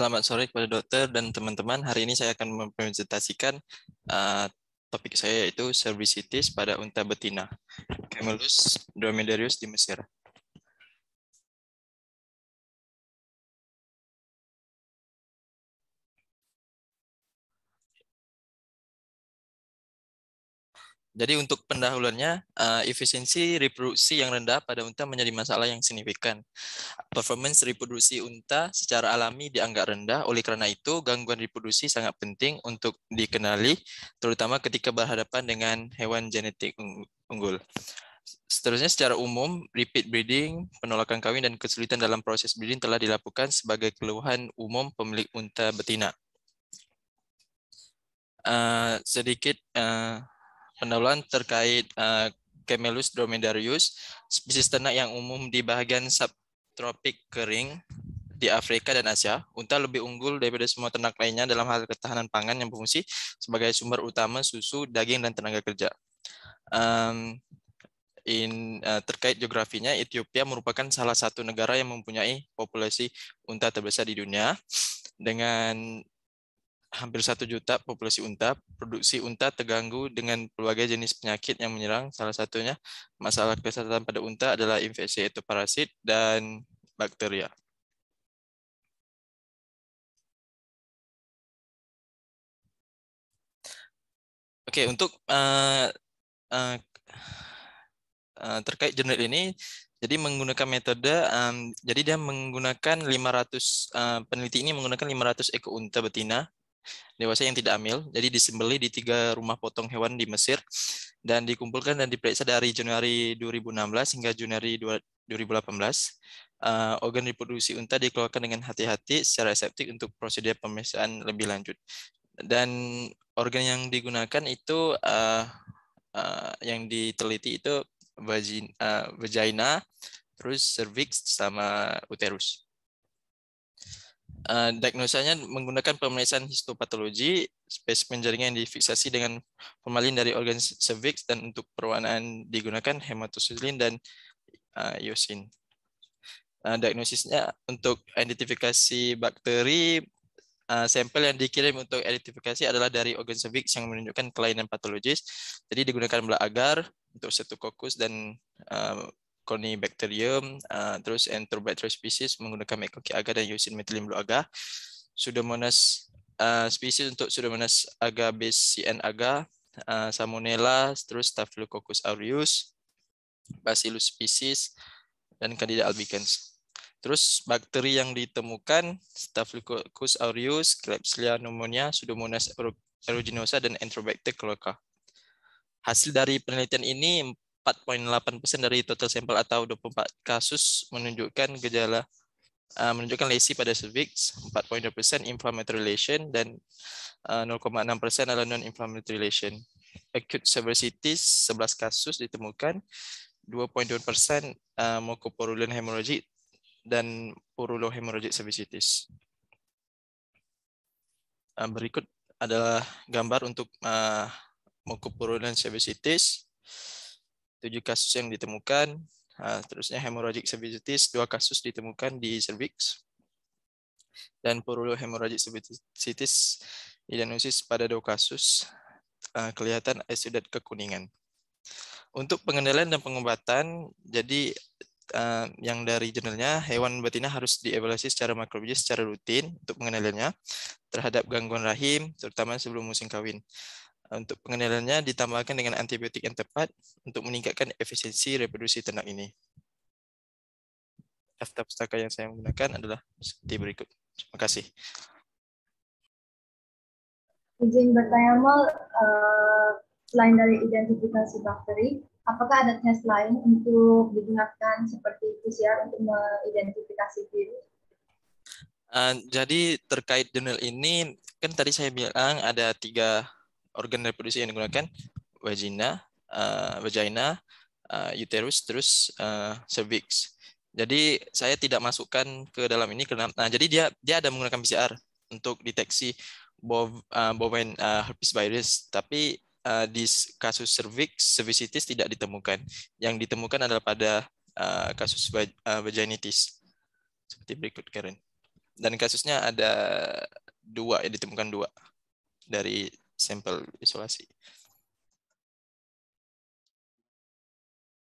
Selamat sore kepada dokter dan teman-teman. Hari ini saya akan mempresentasikan uh, topik saya yaitu cervicitis pada unta betina, Camelus dromedarius di Mesir. Jadi untuk pendahulunya, uh, eh, efisiensi reproduksi yang rendah pada unta menjadi masalah yang signifikan. Performance reproduksi unta secara alami dianggap rendah, oleh karena itu gangguan reproduksi sangat penting untuk dikenali, terutama ketika berhadapan dengan hewan genetik unggul. Seterusnya secara umum, repeat breeding, penolakan kawin, dan kesulitan dalam proses breeding telah dilakukan sebagai keluhan umum pemilik unta betina. Uh, sedikit uh, pendahuluan terkait uh, Camelus dromedarius, spesies ternak yang umum di bagian subtropik kering di Afrika dan Asia. Unta lebih unggul daripada semua ternak lainnya dalam hal ketahanan pangan yang berfungsi sebagai sumber utama susu, daging, dan tenaga kerja. Um, in uh, terkait geografinya Ethiopia merupakan salah satu negara yang mempunyai populasi unta terbesar di dunia dengan hampir satu juta populasi unta, produksi unta terganggu dengan berbagai jenis penyakit yang menyerang. Salah satunya masalah kesehatan pada unta adalah infeksi yaitu parasit dan bakteria. Oke, untuk uh, uh, uh, terkait jurnal ini, jadi menggunakan metode, um, jadi dia menggunakan 500 uh, peneliti ini menggunakan 500 ekor unta betina dewasa yang tidak amil. Jadi disembeli di tiga rumah potong hewan di Mesir dan dikumpulkan dan diperiksa dari Januari 2016 hingga Januari 2018. Uh, eh, organ reproduksi unta dikeluarkan dengan hati-hati secara septik untuk prosedur pemeriksaan lebih lanjut. Dan organ yang digunakan itu uh, uh, yang diteliti itu vagina, uh, vagina terus cervix sama uterus. Eh, diagnosanya menggunakan pemeriksaan histopatologi, spesimen jaringan yang difiksasi dengan formalin dari organ cervix dan untuk perwarnaan digunakan hematosilin dan uh, eh, iosin. Uh, eh, diagnosisnya untuk identifikasi bakteri uh, sampel yang dikirim untuk identifikasi adalah dari organ cervix yang menunjukkan kelainan patologis. Jadi digunakan belah agar untuk satu kokus dan uh, Cornibacterium, uh, terus Enterobacterium species menggunakan Meckelkey agar dan Yersinia methylene blue agar. Pseudomonas uh, species untuk Pseudomonas agar base CN agar, uh, Salmonella, terus Staphylococcus aureus, Bacillus species dan Candida albicans. Terus bakteri yang ditemukan Staphylococcus aureus, Klebsiella pneumonia, Pseudomonas aeruginosa dan Enterobacter cloaca. Hasil dari penelitian ini 4,8% dari total sampel atau 24 kasus menunjukkan gejala uh, menunjukkan lesi pada cervix, 4,2% inflammatory lesion dan uh, eh, 0,6% adalah non-inflammatory lesion. Acute severities 11 kasus ditemukan, 2,2% uh, mucopurulent hemorrhagic dan purulohemorrhagic cervicitis. Uh, eh, berikut adalah gambar untuk uh, mucopurulent cervicitis tujuh kasus yang ditemukan. Nah, terusnya hemorrhagic cervicitis, dua kasus ditemukan di cervix. Dan purulio hemorrhagic cervicitis idanosis pada dua kasus. Ah, kelihatan esudat kekuningan. Untuk pengendalian dan pengobatan, jadi ah, yang dari jurnalnya hewan betina harus dievaluasi secara makrobiologis secara rutin untuk pengendaliannya terhadap gangguan rahim terutama sebelum musim kawin. Untuk pengenalannya ditambahkan dengan antibiotik yang tepat untuk meningkatkan efisiensi reproduksi ternak ini. Daftar pustaka yang saya menggunakan adalah seperti berikut. Terima kasih. Izin bertanya, mal, eh, selain dari identifikasi bakteri, apakah ada tes lain untuk digunakan seperti PCR untuk mengidentifikasi virus? Uh, jadi terkait jurnal ini, kan tadi saya bilang ada tiga organ reproduksi yang digunakan vagina, uh, vagina, uh, uterus, terus uh, cervix. Jadi saya tidak masukkan ke dalam ini karena nah jadi dia dia ada menggunakan PCR untuk deteksi bov, uh, bovine uh, herpes virus, tapi uh, di kasus cervix cervicitis tidak ditemukan. Yang ditemukan adalah pada uh, kasus vaginitis. Seperti berikut Karen. Dan kasusnya ada dua, ya ditemukan dua dari Simple, eso es así.